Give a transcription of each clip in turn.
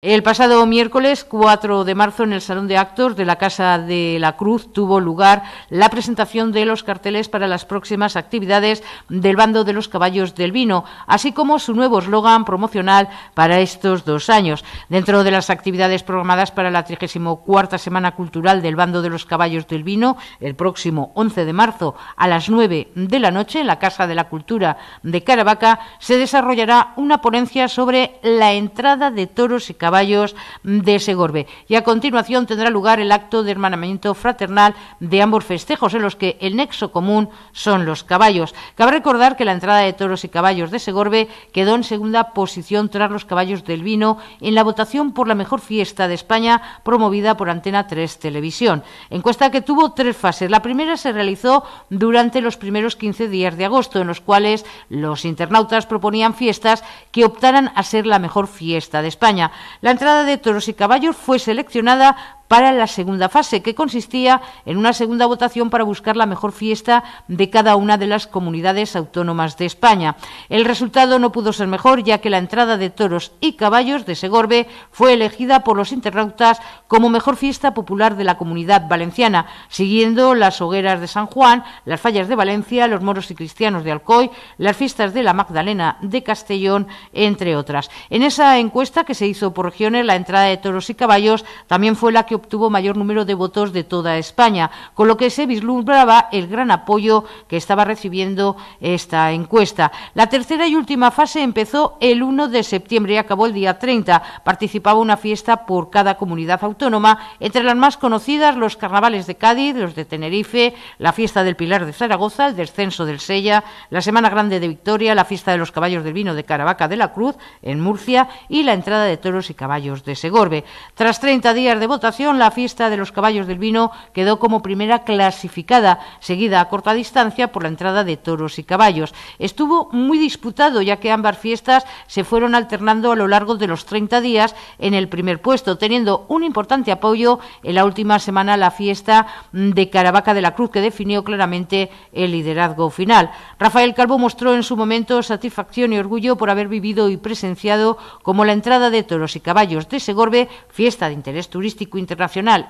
El pasado miércoles 4 de marzo en el Salón de Actos de la Casa de la Cruz tuvo lugar la presentación de los carteles para las próximas actividades del Bando de los Caballos del Vino, así como su nuevo eslogan promocional para estos dos años. Dentro de las actividades programadas para la 34 Semana Cultural del Bando de los Caballos del Vino, el próximo 11 de marzo a las 9 de la noche en la Casa de la Cultura de Caravaca, se desarrollará una ponencia sobre la entrada de toros y caballos Caballos de Segorbe. Y a continuación tendrá lugar el acto de hermanamiento fraternal de ambos festejos, en los que el nexo común son los caballos. Cabe recordar que la entrada de toros y caballos de Segorbe quedó en segunda posición tras los caballos del vino en la votación por la mejor fiesta de España promovida por Antena 3 Televisión. Encuesta que tuvo tres fases. La primera se realizó durante los primeros 15 días de agosto, en los cuales los internautas proponían fiestas que optaran a ser la mejor fiesta de España. La entrada de toros y caballos fue seleccionada para la segunda fase, que consistía en una segunda votación para buscar la mejor fiesta de cada una de las comunidades autónomas de España. El resultado no pudo ser mejor, ya que la entrada de toros y caballos de Segorbe fue elegida por los internautas como mejor fiesta popular de la comunidad valenciana, siguiendo las hogueras de San Juan, las fallas de Valencia, los moros y cristianos de Alcoy, las fiestas de la Magdalena de Castellón, entre otras. En esa encuesta que se hizo por regiones, la entrada de toros y caballos también fue la que obtuvo mayor número de votos de toda España, con lo que se vislumbraba el gran apoyo que estaba recibiendo esta encuesta. La tercera y última fase empezó el 1 de septiembre y acabó el día 30. Participaba una fiesta por cada comunidad autónoma, entre las más conocidas los carnavales de Cádiz, los de Tenerife, la fiesta del Pilar de Zaragoza, el descenso del Sella, la Semana Grande de Victoria, la fiesta de los caballos del vino de Caravaca de la Cruz en Murcia y la entrada de toros y caballos de Segorbe. Tras 30 días de votación, la fiesta de los caballos del vino quedó como primera clasificada, seguida a corta distancia por la entrada de toros y caballos. Estuvo muy disputado, ya que ambas fiestas se fueron alternando a lo largo de los 30 días en el primer puesto, teniendo un importante apoyo en la última semana la fiesta de Caravaca de la Cruz, que definió claramente el liderazgo final. Rafael Calvo mostró en su momento satisfacción y orgullo por haber vivido y presenciado como la entrada de toros y caballos de Segorbe, fiesta de interés turístico internacional,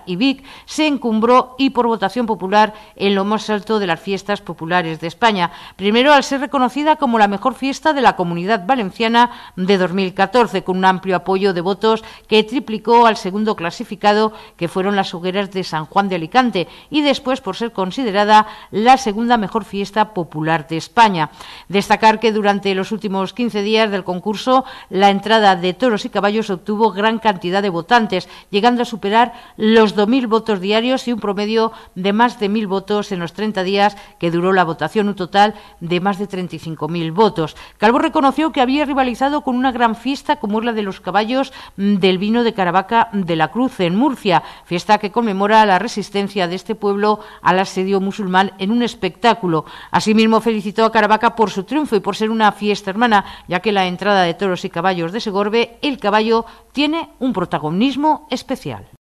y VIC se encumbró y por votación popular en lo más alto de las fiestas populares de España, primero al ser reconocida como la mejor fiesta de la Comunidad Valenciana de 2014, con un amplio apoyo de votos que triplicó al segundo clasificado, que fueron las hogueras de San Juan de Alicante, y después por ser considerada la segunda mejor fiesta popular de España. Destacar que durante los últimos 15 días del concurso, la entrada de toros y caballos obtuvo gran cantidad de votantes, llegando a superar los 2.000 votos diarios y un promedio de más de 1.000 votos en los 30 días que duró la votación, un total de más de 35.000 votos. Calvo reconoció que había rivalizado con una gran fiesta como es la de los caballos del vino de Caravaca de la Cruz en Murcia, fiesta que conmemora la resistencia de este pueblo al asedio musulmán en un espectáculo. Asimismo, felicitó a Caravaca por su triunfo y por ser una fiesta hermana, ya que la entrada de toros y caballos de Segorbe, el caballo tiene un protagonismo especial.